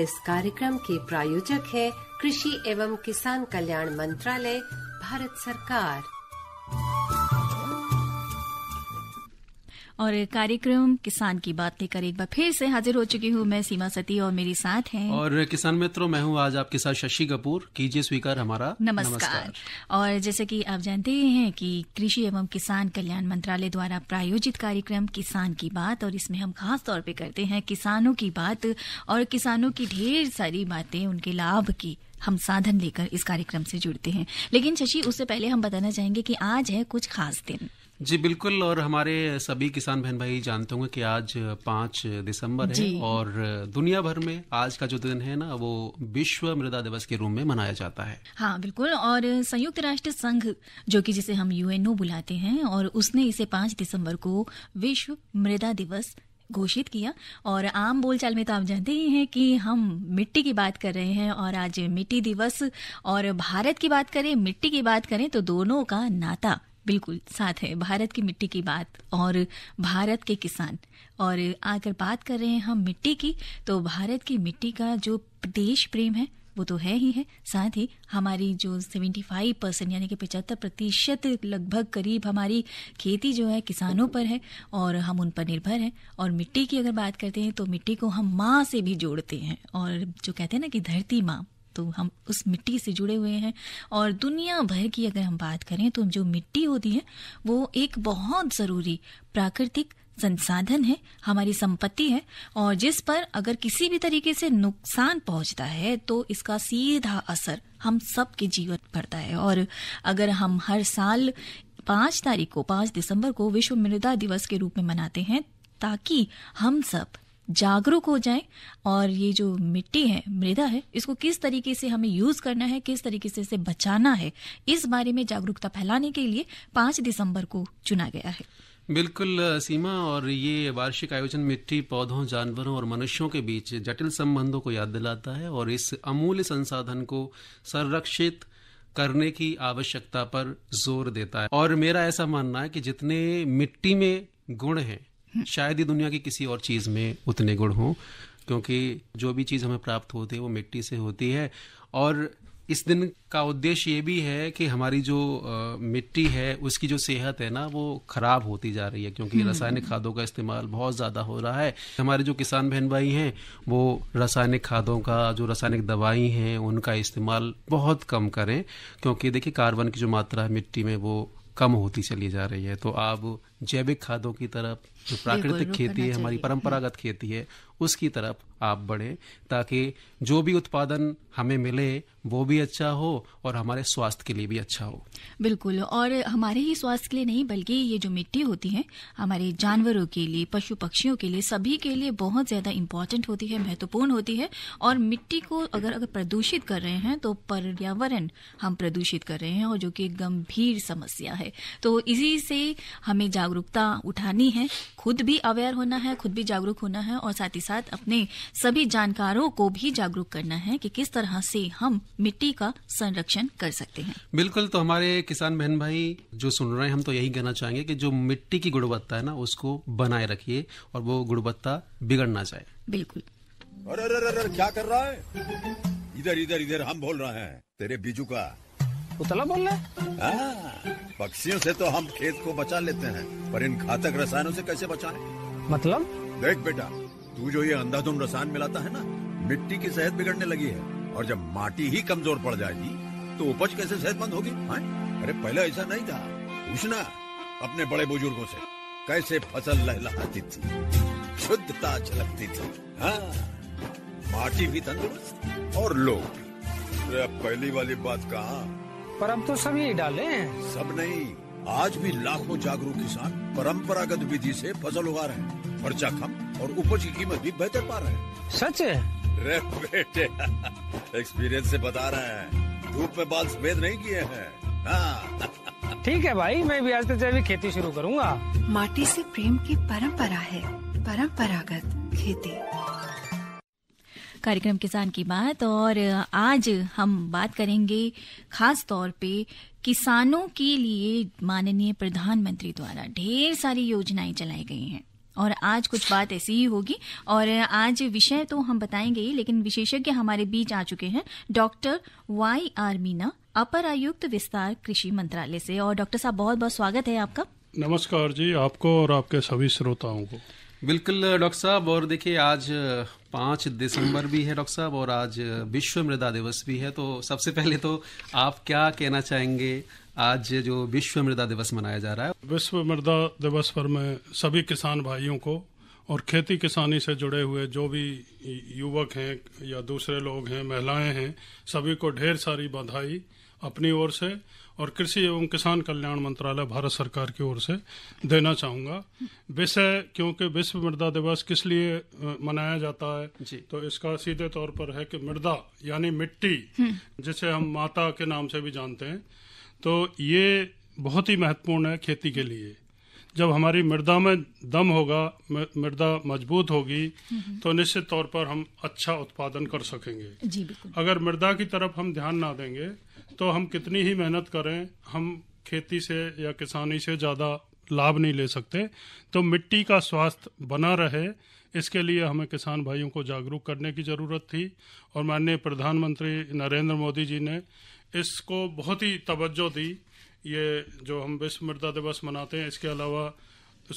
इस कार्यक्रम के प्रायोजक है कृषि एवं किसान कल्याण मंत्रालय भारत सरकार और कार्यक्रम किसान की बात लेकर एक बार फिर से हाजिर हो चुकी हूँ मैं सीमा सती और मेरे साथ हैं और किसान मित्रों मैं हूँ आज आपके साथ शशि कपूर कीजिए स्वीकार हमारा नमस्कार।, नमस्कार और जैसे कि आप जानते हैं कि कृषि एवं किसान कल्याण मंत्रालय द्वारा प्रायोजित कार्यक्रम किसान की बात और इसमें हम खास तौर पर करते हैं किसानों की बात और किसानों की ढेर सारी बातें उनके लाभ की हम साधन लेकर इस कार्यक्रम से जुड़ते हैं लेकिन शशि उससे पहले हम बताना चाहेंगे कि आज है कुछ खास दिन जी बिल्कुल और हमारे सभी किसान बहन भाई जानते होंगे कि आज पाँच दिसंबर है और दुनिया भर में आज का जो दिन है ना वो विश्व मृदा दिवस के रूप में मनाया जाता है हाँ बिल्कुल और संयुक्त राष्ट्र संघ जो कि जिसे हम यूएनओ बुलाते हैं और उसने इसे पांच दिसंबर को विश्व मृदा दिवस घोषित किया और आम बोलचाल में तो आप जानते ही हैं कि हम मिट्टी की बात कर रहे हैं और आज मिट्टी दिवस और भारत की बात करें मिट्टी की बात करें तो दोनों का नाता बिल्कुल साथ है भारत की मिट्टी की बात और भारत के किसान और अगर बात कर रहे हैं हम मिट्टी की तो भारत की मिट्टी का जो देश प्रेम है वो तो है ही है साथ ही हमारी जो 75 परसेंट यानी कि पचहत्तर प्रतिशत लगभग करीब हमारी खेती जो है किसानों पर है और हम उन पर निर्भर हैं और मिट्टी की अगर बात करते हैं तो मिट्टी को हम माँ से भी जोड़ते हैं और जो कहते हैं ना कि धरती माँ तो हम उस मिट्टी से जुड़े हुए हैं और दुनिया भर की अगर हम बात करें तो जो मिट्टी होती है वो एक बहुत ज़रूरी प्राकृतिक संसाधन है हमारी संपत्ति है और जिस पर अगर किसी भी तरीके से नुकसान पहुंचता है तो इसका सीधा असर हम सब के जीवन पड़ता है और अगर हम हर साल पांच तारीख को पांच दिसंबर को विश्व मृदा दिवस के रूप में मनाते हैं ताकि हम सब जागरूक हो जाएं और ये जो मिट्टी है मृदा है इसको किस तरीके से हमें यूज करना है किस तरीके से इसे बचाना है इस बारे में जागरूकता फैलाने के लिए पांच दिसंबर को चुना गया है बिल्कुल सीमा और ये वार्षिक आयोजन मिट्टी पौधों जानवरों और मनुष्यों के बीच जटिल संबंधों को याद दिलाता है और इस अमूल्य संसाधन को संरक्षित करने की आवश्यकता पर जोर देता है और मेरा ऐसा मानना है कि जितने मिट्टी में गुण हैं शायद ही दुनिया की किसी और चीज़ में उतने गुण हों क्योंकि जो भी चीज़ हमें प्राप्त होती है वो मिट्टी से होती है और इस दिन का उद्देश्य ये भी है कि हमारी जो आ, मिट्टी है उसकी जो सेहत है ना वो खराब होती जा रही है क्योंकि हम्म। रासायनिक खादों का इस्तेमाल बहुत ज़्यादा हो रहा है हमारे जो किसान बहन भाई हैं वो रासायनिक खादों का जो रासायनिक दवाई हैं उनका इस्तेमाल बहुत कम करें क्योंकि देखिए कार्बन की जो मात्रा है मिट्टी में वो कम होती चली जा रही है तो आप जैविक खादों की तरफ जो प्राकृतिक खेती है हमारी परंपरागत खेती है उसकी तरफ आप बढ़ें ताकि जो भी उत्पादन हमें मिले वो भी अच्छा हो और हमारे स्वास्थ्य के लिए भी अच्छा हो बिल्कुल और हमारे ही स्वास्थ्य के लिए नहीं बल्कि ये जो मिट्टी होती है हमारे जानवरों के लिए पशु पक्षियों के लिए सभी के लिए बहुत ज़्यादा इम्पोर्टेंट होती है महत्वपूर्ण होती है और मिट्टी को अगर अगर प्रदूषित कर रहे हैं तो पर्यावरण हम प्रदूषित कर रहे हैं और जो कि गंभीर समस्या है तो इसी से हमें जागरूकता उठानी है खुद भी अवेयर होना है खुद भी जागरूक होना है और साथ ही साथ अपने सभी जानकारों को भी जागरूक करना है कि किस तरह से हम मिट्टी का संरक्षण कर सकते हैं बिल्कुल तो हमारे किसान बहन भाई जो सुन रहे हैं हम तो यही कहना चाहेंगे कि जो मिट्टी की गुणवत्ता है ना उसको बनाए रखिए और वो गुणवत्ता बिगड़ना चाहे बिल्कुल अरे अरे अरे क्या कर रहा है इधर इधर इधर हम बोल रहे हैं तेरे बीजू का पुतला बोल रहे हाँ, पक्षियों से तो हम खेत को बचा लेते हैं पर इन घातक रसायनों से कैसे बचाएं? मतलब देख बेटा तू जो ये अंधाधुन रसायन मिलाता है ना मिट्टी की सेहत बिगड़ने लगी है और जब माटी ही कमजोर पड़ जाएगी तो उपज कैसे सेहतमंद होगी हाँ? अरे पहले ऐसा नहीं था पूछना अपने बड़े बुजुर्गों से कैसे फसल लहलाती थी शुद्धता झलकती थी हाँ माटी भी तंदुरुस्त और लोग पहली वाली बात कहा परम तो सभी डाले हैं सब नहीं आज भी लाखों जागरूक किसान परंपरागत विधि से फसल उगा रहे हैं खर्चा कम और उपज की कीमत भी बेहतर पा रहे हैं सच है बेटे एक्सपीरियंस से बता रहे हैं धूप में बाल सफेद नहीं किए हैं हाँ। ठीक है भाई मैं भी आज तक तो जैविक खेती शुरू करूंगा माटी से प्रेम की परंपरा है परंपरागत खेती कार्यक्रम किसान की बात और आज हम बात करेंगे खास तौर पे किसानों के लिए माननीय प्रधानमंत्री द्वारा ढेर सारी योजनाएं चलाई गई हैं और आज कुछ बात ऐसी ही होगी और आज विषय तो हम बताएंगे ही लेकिन विशेषज्ञ हमारे बीच आ चुके हैं डॉक्टर वाई आर मीना अपर आयुक्त विस्तार कृषि मंत्रालय से और डॉक्टर साहब बहुत बहुत स्वागत है आपका नमस्कार जी आपको और आपके सभी श्रोताओं को बिल्कुल डॉक्टर साहब और देखिए आज पाँच दिसंबर भी है डॉक्टर साहब और आज विश्व मृदा दिवस भी है तो सबसे पहले तो आप क्या कहना चाहेंगे आज जो विश्व मृदा दिवस मनाया जा रहा है विश्व मृदा दिवस पर मैं सभी किसान भाइयों को और खेती किसानी से जुड़े हुए जो भी युवक हैं या दूसरे लोग हैं महिलाएं हैं सभी को ढेर सारी बधाई अपनी ओर से और कृषि एवं किसान कल्याण मंत्रालय भारत सरकार की ओर से देना चाहूँगा विषय क्योंकि विश्व मृदा दिवस किस लिए मनाया जाता है जी। तो इसका सीधे तौर पर है कि मृदा यानी मिट्टी हम्म। जिसे हम माता के नाम से भी जानते हैं तो ये बहुत ही महत्वपूर्ण है खेती के लिए जब हमारी मृदा में दम होगा मृदा मजबूत होगी हम्म। तो निश्चित तौर पर हम अच्छा उत्पादन कर सकेंगे जी अगर मृदा की तरफ हम ध्यान ना देंगे तो हम कितनी ही मेहनत करें हम खेती से या किसानी से ज़्यादा लाभ नहीं ले सकते तो मिट्टी का स्वास्थ्य बना रहे इसके लिए हमें किसान भाइयों को जागरूक करने की ज़रूरत थी और माननीय प्रधानमंत्री नरेंद्र मोदी जी ने इसको बहुत ही तवज्जो दी ये जो हम विश्व मृदा दिवस मनाते हैं इसके अलावा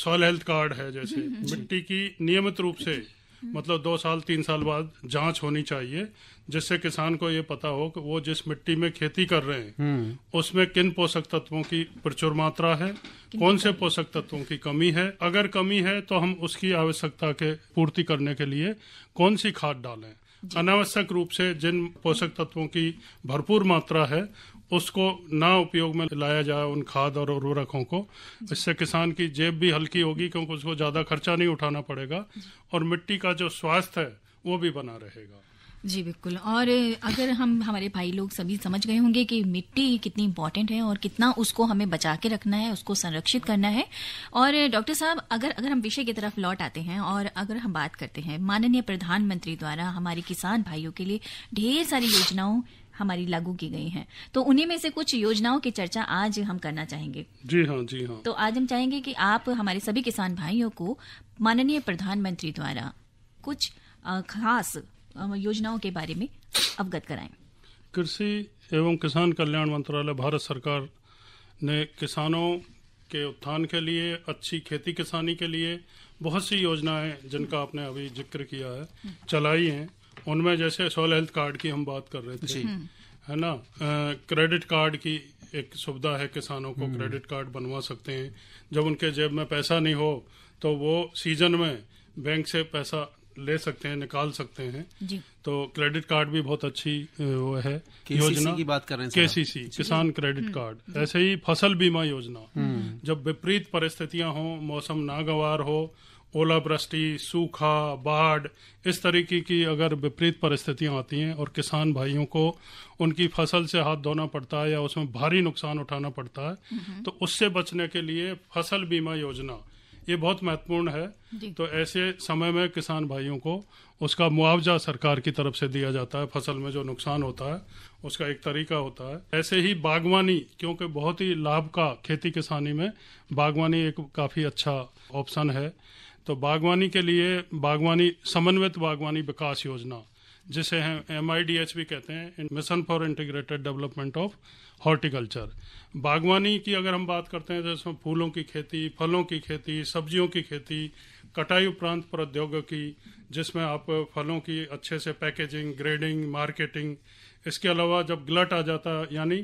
सॉयल हेल्थ कार्ड है जैसे मिट्टी की नियमित रूप से हम्म। मतलब दो साल तीन साल बाद जांच होनी चाहिए जिससे किसान को ये पता हो कि वो जिस मिट्टी में खेती कर रहे हैं हम्म। उसमें किन पोषक तत्वों की प्रचुर मात्रा है कौन से पोषक तत्वों की कमी है अगर कमी है तो हम उसकी आवश्यकता के पूर्ति करने के लिए कौन सी खाद डालें अनावश्यक रूप से जिन पोषक तत्वों की भरपूर मात्रा है उसको ना उपयोग में लाया जाए उन खाद और उर्वरकों को इससे किसान की जेब भी हल्की होगी क्योंकि उसको ज़्यादा खर्चा नहीं उठाना पड़ेगा और मिट्टी का जो स्वास्थ्य है वो भी बना रहेगा जी बिल्कुल और अगर हम हमारे भाई लोग सभी समझ गए होंगे कि मिट्टी कितनी इम्पोर्टेंट है और कितना उसको हमें बचा के रखना है उसको संरक्षित करना है और डॉक्टर साहब अगर अगर हम विषय की तरफ लौट आते हैं और अगर हम बात करते हैं माननीय प्रधानमंत्री द्वारा हमारे किसान भाइयों के लिए ढेर सारी योजनाओं हमारी लागू की गई हैं तो उन्हीं में से कुछ योजनाओं की चर्चा आज हम करना चाहेंगे जी हाँ जी हाँ तो आज हम चाहेंगे कि आप हमारे सभी किसान भाइयों को माननीय प्रधानमंत्री द्वारा कुछ खास योजनाओं के बारे में अवगत कराएं कृषि एवं किसान कल्याण मंत्रालय भारत सरकार ने किसानों के उत्थान के लिए अच्छी खेती किसानी के लिए बहुत सी योजनाएं जिनका आपने अभी जिक्र किया है चलाई हैं उनमें जैसे सोल हेल्थ कार्ड की हम बात कर रहे थे जी। है ना क्रेडिट कार्ड की एक सुविधा है किसानों को क्रेडिट हम्म। कार्ड बनवा सकते हैं जब उनके जेब में पैसा नहीं हो तो वो सीजन में बैंक से पैसा ले सकते हैं निकाल सकते हैं तो क्रेडिट कार्ड भी बहुत अच्छी वो है योजना की बात कर रहे हैं सी किसान क्रेडिट हम्म। कार्ड ऐसे ही फसल बीमा योजना हम्म। जब विपरीत परिस्थितियां हो मौसम नागवार हो ओलावृष्टि सूखा बाढ़ इस तरीके की अगर विपरीत परिस्थितियां आती हैं और किसान भाइयों को उनकी फसल से हाथ धोना पड़ता है या उसमें भारी नुकसान उठाना पड़ता है तो उससे बचने के लिए फसल बीमा योजना ये बहुत महत्वपूर्ण है तो ऐसे समय में किसान भाइयों को उसका मुआवजा सरकार की तरफ से दिया जाता है फसल में जो नुकसान होता है उसका एक तरीका होता है ऐसे ही बागवानी क्योंकि बहुत ही लाभ का खेती किसानी में बागवानी एक काफ़ी अच्छा ऑप्शन है तो बागवानी के लिए बागवानी समन्वित बागवानी विकास योजना जिसे हम एम भी कहते हैं mission for integrated development of horticulture बागवानी की अगर हम बात करते हैं तो फूलों की खेती फलों की खेती सब्जियों की खेती कटाई उपरांत प्रौद्योगिकी जिसमें आप फलों की अच्छे से पैकेजिंग ग्रेडिंग मार्केटिंग इसके अलावा जब ग्लट आ जाता है यानी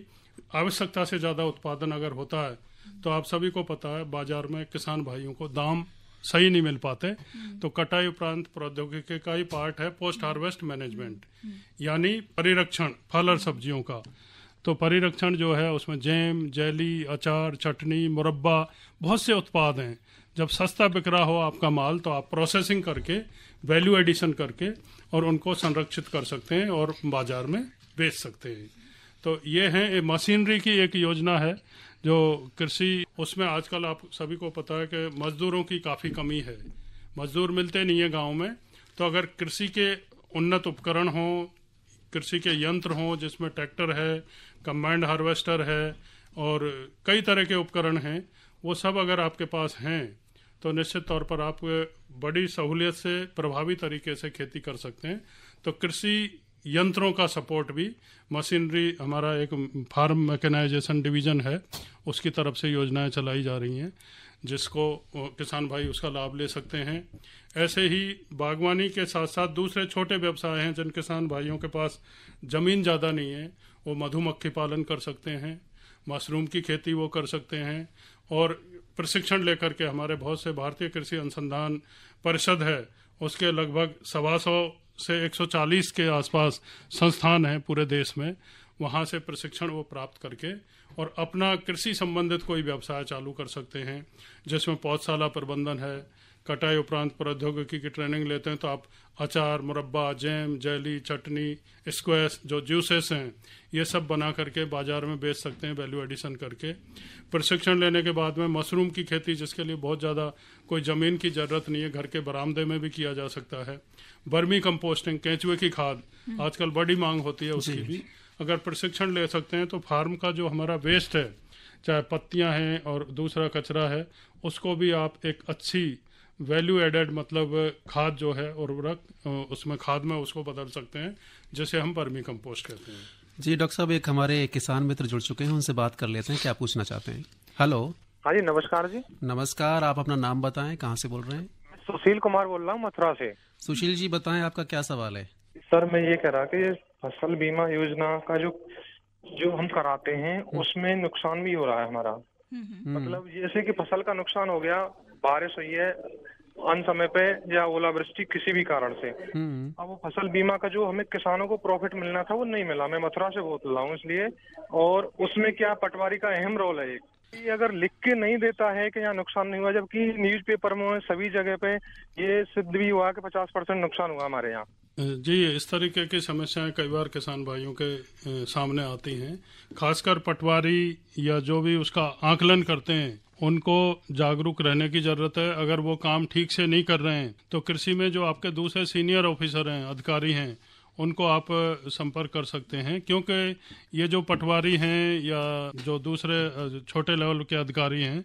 आवश्यकता से ज़्यादा उत्पादन अगर होता है तो आप सभी को पता है बाजार में किसान भाइयों को दाम सही नहीं मिल पाते हम्म। तो कटाई उपरांत प्रौद्योगिकी का ही पार्ट है पोस्ट हार्वेस्ट मैनेजमेंट हम्म। यानी परिरक्षण फल और सब्जियों का तो परिरक्षण जो है उसमें जैम जेली अचार चटनी मुरब्बा बहुत से उत्पाद हैं जब सस्ता बिक रहा हो आपका माल तो आप प्रोसेसिंग करके वैल्यू एडिशन करके और उनको संरक्षित कर सकते हैं और बाजार में बेच सकते हैं तो ये ये मशीनरी की एक योजना है जो कृषि उसमें आजकल आप सभी को पता है कि मजदूरों की काफ़ी कमी है मजदूर मिलते नहीं है गाँव में तो अगर कृषि के उन्नत उपकरण हों कृषि के यंत्र हों जिसमें ट्रैक्टर है कम्बाइंड हार्वेस्टर है और कई तरह के उपकरण हैं वो सब अगर आपके पास हैं तो निश्चित तौर पर आप बड़ी सहूलियत से प्रभावी तरीके से खेती कर सकते हैं तो कृषि यंत्रों का सपोर्ट भी मशीनरी हमारा एक फार्म मैकेनाइजेशन डिवीज़न है उसकी तरफ से योजनाएं चलाई जा रही हैं जिसको किसान भाई उसका लाभ ले सकते हैं ऐसे ही बागवानी के साथ साथ दूसरे छोटे व्यवसाय हैं जिन किसान भाइयों के पास ज़मीन ज़्यादा नहीं है वो मधुमक्खी पालन कर सकते हैं मशरूम की खेती वो कर सकते हैं और प्रशिक्षण लेकर के हमारे बहुत से भारतीय कृषि अनुसंधान परिषद है उसके लगभग सवा सौ से 140 के आसपास संस्थान हैं पूरे देश में वहाँ से प्रशिक्षण वो प्राप्त करके और अपना कृषि संबंधित कोई व्यवसाय चालू कर सकते हैं जिसमें पौधशाला प्रबंधन है कटाई उपरांत प्रौद्योगिकी की ट्रेनिंग लेते हैं तो आप अचार मुरब्बा जैम जैली चटनी स्क्वेस जो जूसेस हैं ये सब बना करके बाज़ार में बेच सकते हैं वैल्यू एडिशन करके प्रशिक्षण लेने के बाद में मशरूम की खेती जिसके लिए बहुत ज़्यादा कोई ज़मीन की ज़रूरत नहीं है घर के बरामदे में भी किया जा सकता है बर्मी कंपोस्टिंग कैंचुए की खाद हम्म। आजकल बड़ी मांग होती है उसकी भी अगर प्रशिक्षण ले सकते हैं तो फार्म का जो हमारा वेस्ट है चाहे पत्तियां हैं और दूसरा कचरा है उसको भी आप एक अच्छी वैल्यू एडेड मतलब खाद जो है उर्वरक उसमें खाद में उसको बदल सकते हैं जिसे हम परमी कंपोस्ट कहते हैं जी डॉक्टर साहब एक हमारे किसान मित्र जुड़ चुके हैं उनसे बात कर लेते हैं क्या पूछना चाहते हैं हेलो हाँ जी नमस्कार जी नमस्कार आप अपना नाम बताएं कहाँ से बोल रहे हैं सुशील कुमार बोल रहा हूँ मथुरा से सुशील जी बताएं आपका क्या सवाल है सर मैं ये कह रहा कि फसल बीमा योजना का जो जो हम कराते हैं हम्म। उसमें नुकसान भी हो रहा है हमारा हम्म। मतलब जैसे कि फसल का नुकसान हो गया बारिश हुई है अन समय पे या ओलावृष्टि किसी भी कारण से हम्म। अब वो फसल बीमा का जो हमें किसानों को प्रॉफिट मिलना था वो नहीं मिला मैं मथुरा से बोल रहा हूँ इसलिए और उसमें क्या पटवारी का अहम रोल है एक अगर लिख के नहीं देता है कि यहाँ नुकसान नहीं हुआ जबकि न्यूज पेपर में सभी जगह पे ये सिद्ध भी हुआ कि पचास परसेंट नुकसान हुआ हमारे यहाँ जी इस तरीके की समस्याएं कई बार किसान भाइयों के सामने आती हैं खासकर पटवारी या जो भी उसका आकलन करते हैं उनको जागरूक रहने की जरूरत है अगर वो काम ठीक से नहीं कर रहे हैं तो कृषि में जो आपके दूसरे सीनियर ऑफिसर हैं अधिकारी हैं उनको आप संपर्क कर सकते हैं क्योंकि ये जो पटवारी हैं या जो दूसरे छोटे लेवल के अधिकारी हैं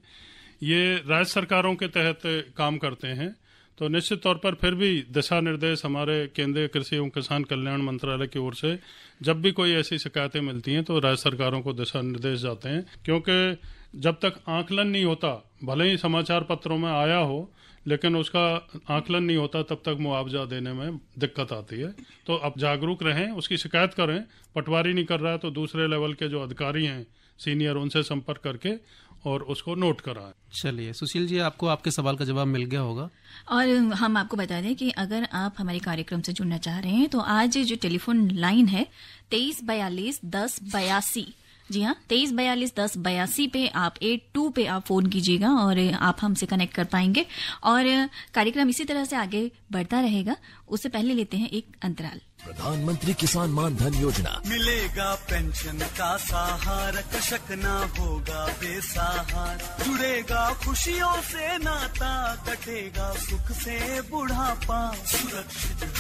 ये राज्य सरकारों के तहत काम करते हैं तो निश्चित तौर पर फिर भी दिशा निर्देश हमारे केंद्रीय कृषि एवं किसान कल्याण मंत्रालय की ओर से जब भी कोई ऐसी शिकायतें मिलती हैं तो राज्य सरकारों को दिशा निर्देश जाते हैं क्योंकि जब तक आंकलन नहीं होता भले ही समाचार पत्रों में आया हो लेकिन उसका आंकलन नहीं होता तब तक मुआवजा देने में दिक्कत आती है तो अब जागरूक रहें उसकी शिकायत करें पटवारी नहीं कर रहा है तो दूसरे लेवल के जो अधिकारी हैं सीनियर उनसे संपर्क करके और उसको नोट कराएं चलिए सुशील जी आपको आपके सवाल का जवाब मिल गया होगा और हम आपको बता दें कि अगर आप हमारे कार्यक्रम से जुड़ना चाह रहे हैं तो आज जो टेलीफोन लाइन है तेईस बयालीस दस बयासी जी हाँ तेईस बयालीस दस बयासी पे आप एट टू पे आप फ़ोन कीजिएगा और आप हमसे कनेक्ट कर पाएंगे और कार्यक्रम इसी तरह से आगे बढ़ता रहेगा उससे पहले लेते हैं एक अंतराल प्रधानमंत्री किसान मानधन योजना मिलेगा पेंशन का सहारा कशक ना होगा बेसहारा जुड़ेगा खुशियों से नाता कटेगा सुख से बुढ़ापा सुरक्षित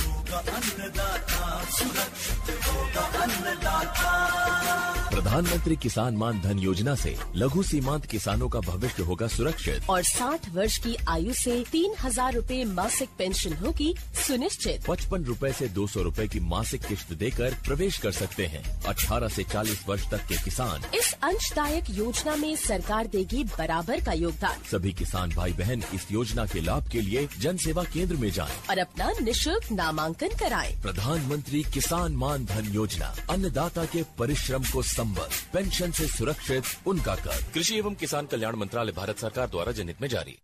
प्रधानमंत्री किसान मान धन योजना से लघु सीमांत किसानों का भविष्य होगा सुरक्षित और 60 वर्ष की आयु से तीन हजार रूपए मासिक पेंशन होगी सुनिश्चित पचपन रूपए ऐसी दो सौ रूपए की मासिक किस्त देकर प्रवेश कर सकते हैं 18 से 40 वर्ष तक के किसान इस अंशदायक योजना में सरकार देगी बराबर का योगदान सभी किसान भाई बहन इस योजना के लाभ के लिए जन सेवा केंद्र में जाए और अपना निःशुल्क नामांकन आवेदन कराएं प्रधानमंत्री किसान मान धन योजना अन्नदाता के परिश्रम को संबल पेंशन से सुरक्षित उनका कर कृषि एवं किसान कल्याण मंत्रालय भारत सरकार द्वारा जनहित में जारी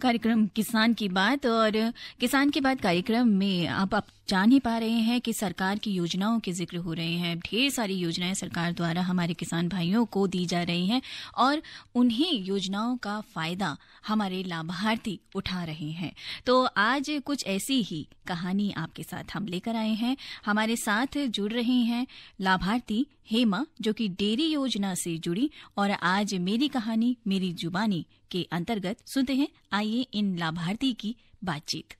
कार्यक्रम किसान की बात और किसान की बात कार्यक्रम में आप आप जान ही पा रहे हैं कि सरकार की योजनाओं के जिक्र हो रहे हैं ढेर सारी योजनाएं सरकार द्वारा हमारे किसान भाइयों को दी जा रही हैं और उन्हीं योजनाओं का फायदा हमारे लाभार्थी उठा रहे हैं तो आज कुछ ऐसी ही कहानी आपके साथ हम लेकर आए हैं हमारे साथ जुड़ रहे हैं लाभार्थी हेमा जो कि डेयरी योजना से जुड़ी और आज मेरी कहानी मेरी जुबानी के अंतर्गत सुनते हैं आइए इन लाभार्थी की बातचीत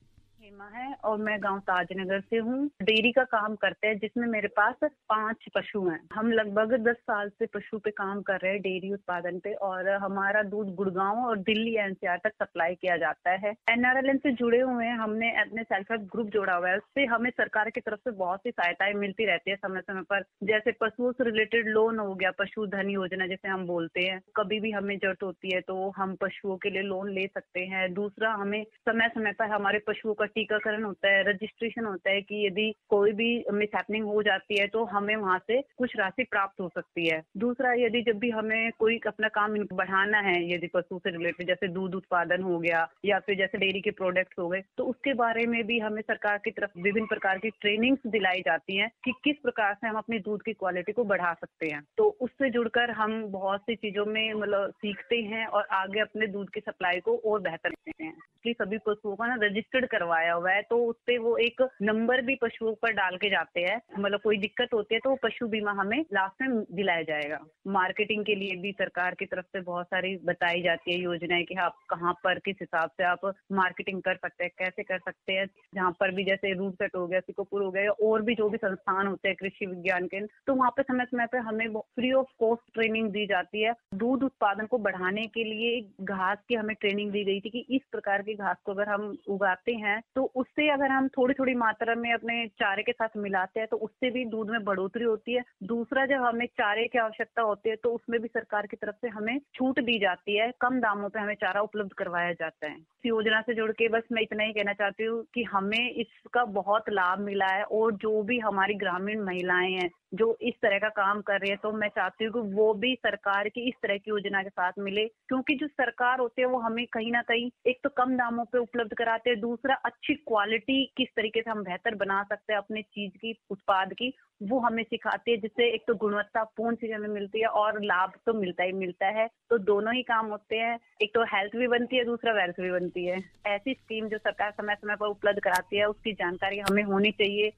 शर्मा है और मैं गांव ताजनगर से हूँ डेयरी का काम करते हैं जिसमें मेरे पास पांच पशु हैं हम लगभग दस साल से पशु पे काम कर रहे हैं डेयरी उत्पादन पे और हमारा दूध गुड़गांव और दिल्ली एनसीआर तक सप्लाई किया जाता है एनआरएलएम से जुड़े हुए हैं हमने अपने सेल्फ हेल्प ग्रुप जोड़ा हुआ है उससे हमें सरकार की तरफ से बहुत सी सहायताएं मिलती रहती है समय समय पर जैसे पशुओं से रिलेटेड लोन हो गया पशु धन योजना जैसे हम बोलते हैं कभी भी हमें जरूरत होती है तो हम पशुओं के लिए लोन ले सकते हैं दूसरा हमें समय समय पर हमारे पशुओं का टीका टीकाकरण होता है रजिस्ट्रेशन होता है कि यदि कोई भी मिस हैपनिंग हो जाती है तो हमें वहाँ से कुछ राशि प्राप्त हो सकती है दूसरा यदि जब भी हमें कोई अपना काम बढ़ाना है यदि पशु से रिलेटेड जैसे दूध उत्पादन हो गया या फिर जैसे डेयरी के प्रोडक्ट हो गए तो उसके बारे में भी हमें सरकार की तरफ विभिन्न प्रकार की ट्रेनिंग दिलाई जाती है कि किस प्रकार से हम अपने दूध की क्वालिटी को बढ़ा सकते हैं तो उससे जुड़कर हम बहुत सी चीजों में मतलब सीखते हैं और आगे अपने दूध की सप्लाई को और बेहतर करते हैं मोस्टली सभी पशुओं का ना रजिस्टर्ड करवाया हुआ है तो उस पर वो एक नंबर भी पशुओं पर डाल के जाते हैं मतलब कोई दिक्कत होती है तो पशु बीमा हमें लास्ट में दिलाया जाएगा मार्केटिंग के लिए भी सरकार की तरफ से बहुत सारी बताई जाती है योजनाएं कि आप कहाँ पर किस हिसाब से आप मार्केटिंग कर सकते हैं कैसे कर सकते हैं जहाँ पर भी जैसे रूट सेट हो गया सिकोपुर हो गया या और भी जो भी संस्थान होते हैं कृषि विज्ञान केंद्र तो वहाँ पे समय समय पर हमें फ्री ऑफ कॉस्ट ट्रेनिंग दी जाती है दूध उत्पादन को बढ़ाने के लिए घास की हमें ट्रेनिंग दी गई थी कि इस प्रकार की की घास को अगर हम उगाते हैं तो उससे अगर हम थोड़ी थोड़ी मात्रा में अपने चारे के साथ मिलाते हैं तो उससे भी दूध में बढ़ोतरी होती है दूसरा जब हमें चारे की आवश्यकता होती है तो उसमें भी सरकार की तरफ से हमें छूट दी जाती है कम दामों पर हमें चारा उपलब्ध करवाया जाता है इस योजना से जुड़ के बस मैं इतना ही कहना चाहती हूँ कि हमें इसका बहुत लाभ मिला है और जो भी हमारी ग्रामीण महिलाएं हैं जो इस तरह का काम कर रही है तो मैं चाहती हूँ कि वो भी सरकार की इस तरह की योजना के साथ मिले क्योंकि जो सरकार होती है वो हमें कहीं ना कहीं एक तो कम दामों पे उपलब्ध कराते हैं दूसरा अच्छी क्वालिटी किस तरीके से हम बेहतर बना सकते हैं अपने चीज की उत्पाद की वो हमें सिखाते हैं जिससे एक तो गुणवत्ता पूर्ण चीज हमें मिलती है और लाभ तो मिलता ही मिलता है तो दोनों ही काम होते हैं एक तो हेल्थ भी बनती है दूसरा वेल्थ भी बनती है ऐसी स्कीम जो सरकार समय समय पर उपलब्ध कराती है उसकी जानकारी हमें होनी चाहिए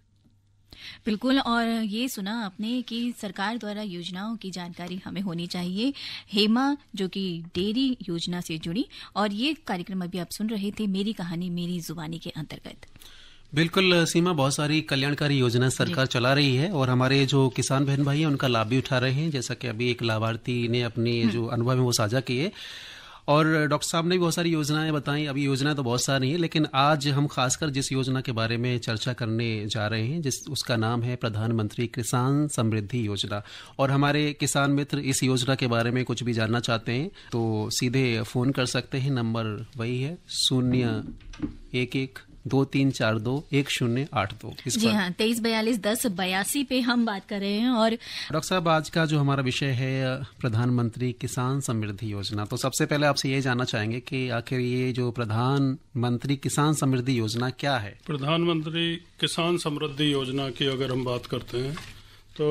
बिल्कुल और ये सुना आपने कि सरकार द्वारा योजनाओं की जानकारी हमें होनी चाहिए हेमा जो कि डेयरी योजना से जुड़ी और ये कार्यक्रम अभी आप सुन रहे थे मेरी कहानी मेरी जुबानी के अंतर्गत बिल्कुल सीमा बहुत सारी कल्याणकारी योजना सरकार चला रही है और हमारे जो किसान बहन भाई हैं उनका लाभ भी उठा रहे हैं जैसा कि अभी एक लाभार्थी ने अपने हम्म। जो अनुभव है वो साझा किए और डॉक्टर साहब ने भी बहुत सारी योजनाएं बताई अभी योजना तो बहुत सारी हैं लेकिन आज हम खासकर जिस योजना के बारे में चर्चा करने जा रहे हैं जिस उसका नाम है प्रधानमंत्री किसान समृद्धि योजना और हमारे किसान मित्र इस योजना के बारे में कुछ भी जानना चाहते हैं तो सीधे फ़ोन कर सकते हैं नंबर वही है शून्य एक एक दो तीन चार दो एक शून्य आठ दो जी हाँ तेईस बयालीस दस बयासी पे हम बात कर रहे हैं और डॉक्टर साहब आज का जो हमारा विषय है प्रधानमंत्री किसान समृद्धि योजना तो सबसे पहले आपसे ये जानना चाहेंगे कि आखिर ये जो प्रधानमंत्री किसान समृद्धि योजना क्या है प्रधानमंत्री किसान समृद्धि योजना की अगर हम बात करते हैं तो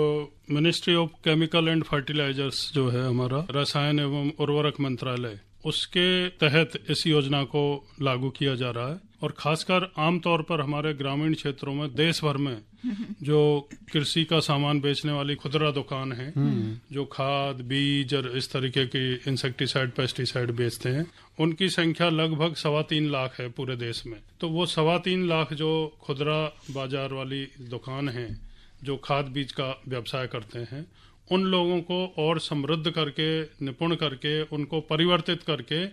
ministry of chemical and fertilizers जो है हमारा रसायन एवं उर्वरक मंत्रालय उसके तहत इस योजना को लागू किया जा रहा है और खासकर आमतौर पर हमारे ग्रामीण क्षेत्रों में देश भर में जो कृषि का सामान बेचने वाली खुदरा दुकान है हम्म। जो खाद बीज और इस तरीके की इंसेक्टिसाइड पेस्टिसाइड बेचते हैं उनकी संख्या लगभग सवा तीन लाख है पूरे देश में तो वो सवा तीन लाख जो खुदरा बाजार वाली दुकान है जो खाद बीज का व्यवसाय करते हैं उन लोगों को और समृद्ध करके निपुण करके उनको परिवर्तित करके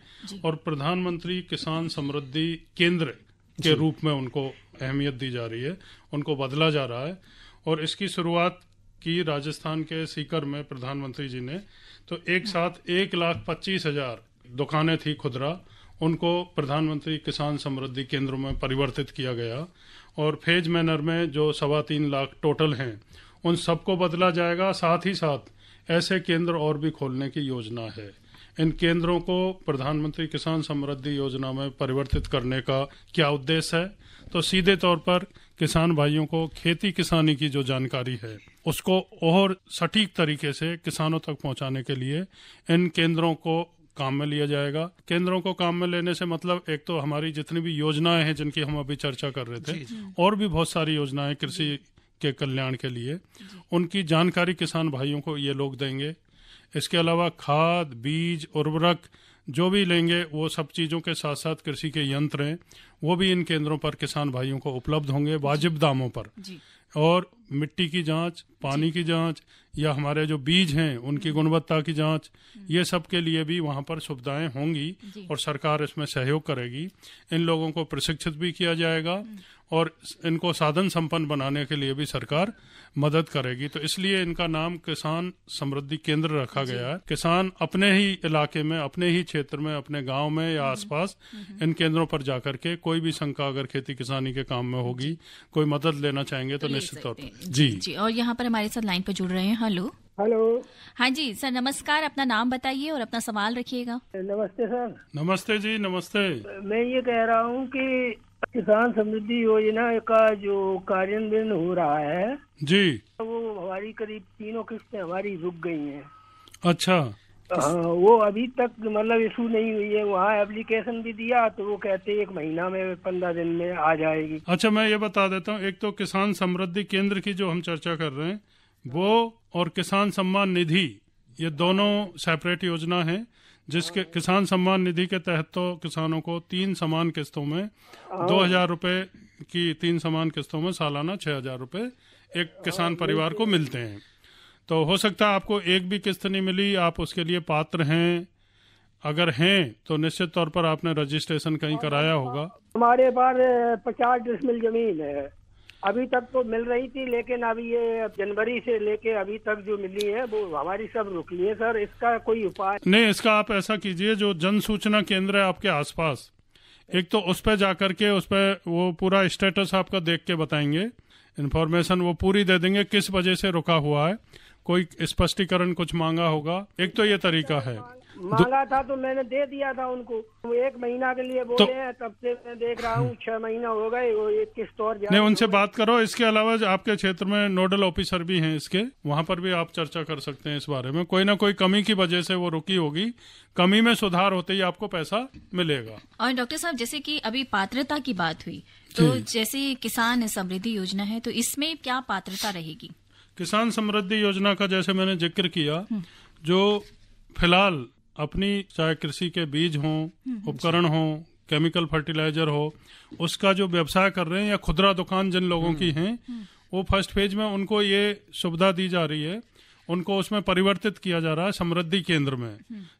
और प्रधानमंत्री किसान समृद्धि केंद्र के रूप में उनको अहमियत दी जा रही है उनको बदला जा रहा है और इसकी शुरुआत की राजस्थान के सीकर में प्रधानमंत्री जी ने तो एक हाँ। साथ एक लाख पच्चीस हजार दुकानें थी खुदरा उनको प्रधानमंत्री किसान समृद्धि केंद्रों में परिवर्तित किया गया और फेज मैनर में जो सवा तीन लाख टोटल हैं उन सबको बदला जाएगा साथ ही साथ ऐसे केंद्र और भी खोलने की योजना है इन केंद्रों को प्रधानमंत्री किसान समृद्धि योजना में परिवर्तित करने का क्या उद्देश्य है तो सीधे तौर पर किसान भाइयों को खेती किसानी की जो जानकारी है उसको और सटीक तरीके से किसानों तक पहुंचाने के लिए इन केंद्रों को काम में लिया जाएगा केंद्रों को काम में लेने से मतलब एक तो हमारी जितनी भी योजनाएं हैं जिनकी हम अभी चर्चा कर रहे थे और भी बहुत सारी योजनाएं कृषि के कल्याण के लिए उनकी जानकारी किसान भाइयों को ये लोग देंगे इसके अलावा खाद बीज उर्वरक जो भी लेंगे वो सब चीज़ों के साथ साथ कृषि के यंत्र हैं वो भी इन केंद्रों पर किसान भाइयों को उपलब्ध होंगे वाजिब दामों पर और मिट्टी की जांच पानी की जांच या हमारे जो बीज हैं उनकी हम्म। गुणवत्ता की जांच हम्म। ये सब के लिए भी वहाँ पर सुविधाएं होंगी और सरकार इसमें सहयोग करेगी इन लोगों को प्रशिक्षित भी किया जाएगा हम्म। और इनको साधन संपन्न बनाने के लिए भी सरकार मदद करेगी तो इसलिए इनका नाम किसान समृद्धि केंद्र रखा गया है किसान अपने ही इलाके में अपने ही क्षेत्र में अपने गांव में या हम्म। आसपास हम्म। इन केंद्रों पर जाकर के कोई भी शंका अगर खेती किसानी के काम में होगी कोई मदद लेना चाहेंगे तो निश्चित तौर पर जी जी और यहाँ पर हमारे साथ लाइन पर जुड़ रहे हैं हेलो हेलो हाँ जी सर नमस्कार अपना नाम बताइए और अपना सवाल रखिएगा नमस्ते सर नमस्ते जी नमस्ते मैं ये कह रहा हूँ की किसान समृद्धि योजना का जो कार्यान्वयन हो रहा है जी वो हमारी करीब तीनों किस्तें हमारी रुक गई हैं अच्छा आ, हाँ, वो अभी तक मतलब इशू नहीं हुई है वहाँ एप्लीकेशन भी दिया तो वो कहते एक महीना में पंद्रह दिन में आ जाएगी अच्छा मैं ये बता देता हूँ एक तो किसान समृद्धि केंद्र की जो हम चर्चा कर रहे हैं वो और किसान सम्मान निधि ये दोनों सेपरेट योजना है जिसके किसान सम्मान निधि के तहत तो किसानों को तीन समान किस्तों में दो हजार रूपए की तीन समान किस्तों में सालाना छह हजार रूपए एक किसान परिवार को मिलते हैं तो हो सकता है आपको एक भी किस्त नहीं मिली आप उसके लिए पात्र हैं अगर हैं तो निश्चित तौर पर आपने रजिस्ट्रेशन कहीं कराया होगा हमारे पास पचास जमीन है अभी तक तो मिल रही थी लेकिन अभी ये जनवरी से लेके अभी तक जो मिली है वो हमारी सब ली है सर इसका कोई उपाय नहीं इसका आप ऐसा कीजिए जो जन सूचना केंद्र है आपके आसपास एक तो उस पर जाकर के उस पर वो पूरा स्टेटस आपका देख के बताएंगे इन्फॉर्मेशन वो पूरी दे देंगे किस वजह से रुका हुआ है कोई स्पष्टीकरण कुछ मांगा होगा एक तो ये तरीका है मांगा था तो मैंने दे दिया था उनको एक महीना के लिए तो- बोले तो, हैं तब से मैं देख रहा हूँ छह महीना हो गए वो एक किस्त और नहीं उनसे बात करो इसके अलावा आपके क्षेत्र में नोडल ऑफिसर भी हैं इसके वहाँ पर भी आप चर्चा कर सकते हैं इस बारे में कोई ना कोई कमी की वजह से वो रुकी होगी कमी में सुधार होते ही आपको पैसा मिलेगा और डॉक्टर साहब जैसे कि अभी पात्रता की बात हुई तो जैसे किसान समृद्धि योजना है तो इसमें क्या पात्रता रहेगी किसान समृद्धि योजना का जैसे मैंने जिक्र किया हम्म। जो फिलहाल अपनी चाहे कृषि के बीज हों हम्म, हम्म, उपकरण हो केमिकल फर्टिलाइजर हो उसका जो व्यवसाय कर रहे हैं या खुदरा दुकान जिन लोगों की हम्म, है वो फर्स्ट फेज में उनको ये सुविधा दी जा रही है उनको उसमें परिवर्तित किया जा रहा है समृद्धि केंद्र में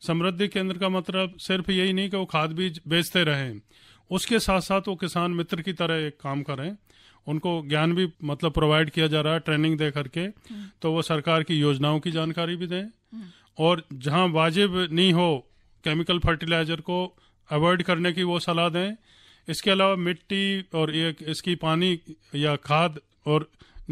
समृद्धि केंद्र का मतलब सिर्फ यही नहीं कि वो खाद बीज बेचते रहें उसके साथ साथ वो किसान मित्र की तरह एक काम करें उनको ज्ञान भी मतलब प्रोवाइड किया जा रहा है ट्रेनिंग दे करके तो वो सरकार की योजनाओं की जानकारी भी दें और जहां वाजिब नहीं हो केमिकल फर्टिलाइज़र को अवॉइड करने की वो सलाह दें इसके अलावा मिट्टी और एक इसकी पानी या खाद और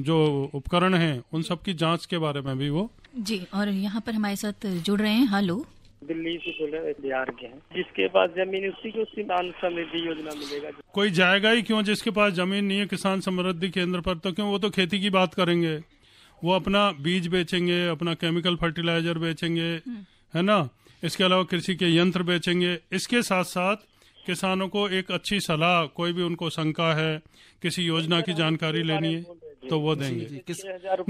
जो उपकरण हैं उन सब की जांच के बारे में भी वो जी और यहाँ पर हमारे साथ जुड़ रहे हैं हेलो दिल्ली से बिहार के हैं जिसके पास जमीन उसी को किसान समृद्धि योजना मिलेगा कोई जाएगा ही क्यों जिसके पास जमीन नहीं है किसान समृद्धि केंद्र पर तो क्यों वो तो खेती की बात करेंगे वो अपना बीज बेचेंगे अपना केमिकल फर्टिलाइजर बेचेंगे है ना इसके अलावा कृषि के यंत्र बेचेंगे इसके साथ साथ किसानों को एक अच्छी सलाह कोई भी उनको शंका है किसी योजना की जानकारी लेनी है तो वो देंगे जी, किस,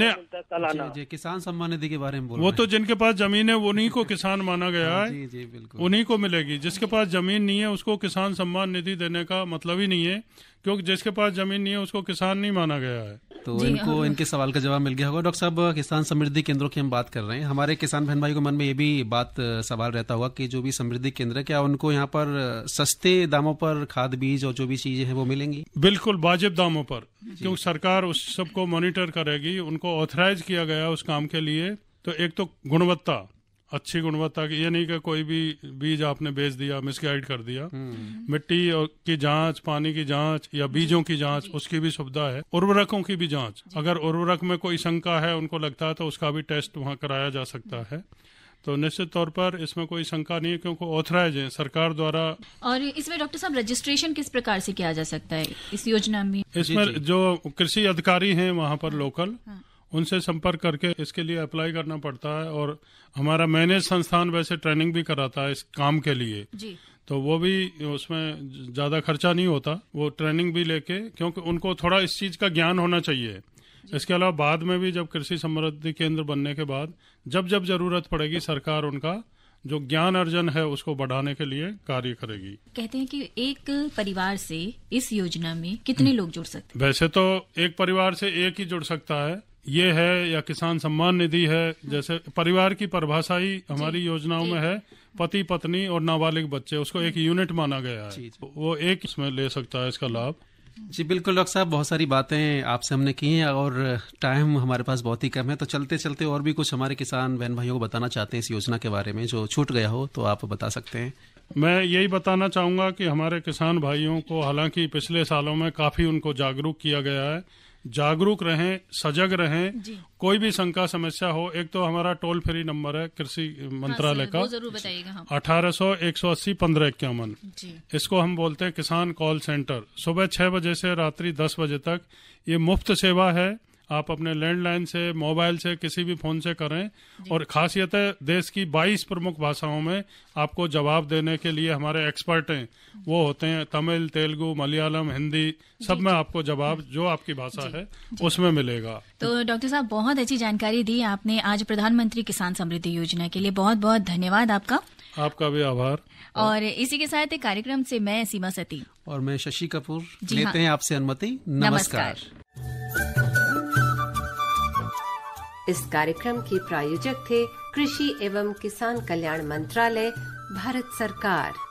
जी, जी, किसान सम्मान निधि के बारे में बोल वो तो जिनके पास जमीन है उन्हीं को किसान माना गया हाँ, है जी, जी, उन्हीं को मिलेगी जिसके पास जमीन नहीं है उसको किसान सम्मान निधि देने का मतलब ही नहीं है क्योंकि जिसके पास जमीन नहीं है उसको किसान नहीं माना गया है तो इनको हाँ। इनके सवाल का जवाब मिल गया होगा डॉक्टर साहब किसान समृद्धि केंद्रों की हम बात कर रहे हैं हमारे किसान बहन भाई को मन में ये भी बात सवाल रहता होगा कि जो भी समृद्धि केंद्र क्या उनको यहाँ पर सस्ते दामों पर खाद बीज और जो भी चीजें हैं वो मिलेंगी बिल्कुल वाजिब दामों पर क्योंकि सरकार उस सबको मॉनिटर करेगी उनको ऑथराइज किया गया उस काम के लिए तो एक तो गुणवत्ता अच्छी गुणवत्ता की ये नहीं कि कोई भी बीज आपने बेच दिया मिसगाइड कर दिया हम्म। मिट्टी की जांच पानी की जांच या बीजों की जांच उसकी भी सुविधा है उर्वरकों की भी जांच अगर उर्वरक में कोई शंका है उनको लगता है तो उसका भी टेस्ट वहाँ कराया जा सकता है तो निश्चित तौर पर इसमें कोई शंका नहीं है क्योंकि ऑथराइज है सरकार द्वारा और इसमें डॉक्टर साहब रजिस्ट्रेशन किस प्रकार से किया जा सकता है इस योजना में इसमें जो कृषि अधिकारी हैं वहाँ पर लोकल हाँ।, हाँ। उनसे संपर्क करके इसके लिए अप्लाई करना पड़ता है और हमारा मैनेज संस्थान वैसे ट्रेनिंग भी कराता है इस काम के लिए जी तो वो भी उसमें ज़्यादा खर्चा नहीं होता वो ट्रेनिंग भी लेके क्योंकि उनको थोड़ा इस चीज़ का ज्ञान होना चाहिए इसके अलावा बाद में भी जब कृषि समृद्धि केंद्र बनने के बाद जब जब ज़रूरत पड़ेगी सरकार उनका जो ज्ञान अर्जन है उसको बढ़ाने के लिए कार्य करेगी कहते हैं कि एक परिवार से इस योजना में कितने हम्म। लोग जुड़ सकते हैं वैसे तो एक परिवार से एक ही जुड़ सकता है ये है या किसान सम्मान निधि है जैसे परिवार की परिभाषा ही हमारी योजनाओं में है पति पत्नी और नाबालिग बच्चे उसको एक यूनिट माना गया है वो एक इसमें ले सकता है इसका लाभ जी बिल्कुल डॉक्टर साहब बहुत सारी बातें आपसे हमने की हैं और टाइम हमारे पास बहुत ही कम है तो चलते चलते और भी कुछ हमारे किसान बहन भाइयों को बताना चाहते हैं इस योजना के बारे में जो छूट गया हो तो आप बता सकते हैं मैं यही बताना चाहूंगा कि हमारे किसान भाइयों को हालांकि पिछले सालों में काफ़ी उनको जागरूक किया गया है जागरूक रहें सजग रहें कोई भी शंका समस्या हो एक तो हमारा टोल फ्री नंबर है कृषि हाँ, मंत्रालय का हाँ। अठारह सौ एक सौ अस्सी पंद्रह इक्यावन इसको हम बोलते हैं किसान कॉल सेंटर सुबह छह बजे से रात्रि दस बजे तक ये मुफ्त सेवा है आप अपने लैंडलाइन से मोबाइल से किसी भी फोन से करें और खासियत है देश की 22 प्रमुख भाषाओं में आपको जवाब देने के लिए हमारे एक्सपर्ट हैं वो होते हैं तमिल तेलुगु मलयालम हिंदी सब में आपको जवाब जो आपकी भाषा है उसमें मिलेगा तो डॉक्टर साहब बहुत अच्छी जानकारी दी आपने आज प्रधानमंत्री किसान समृद्धि योजना के लिए बहुत बहुत धन्यवाद आपका आपका भी आभार और इसी के साथ कार्यक्रम से मैं सीमा सती और मैं शशि कपूर लेते हाँ। हैं आपसे अनुमति नमस्कार, नमस्कार। इस कार्यक्रम के प्रायोजक थे कृषि एवं किसान कल्याण मंत्रालय भारत सरकार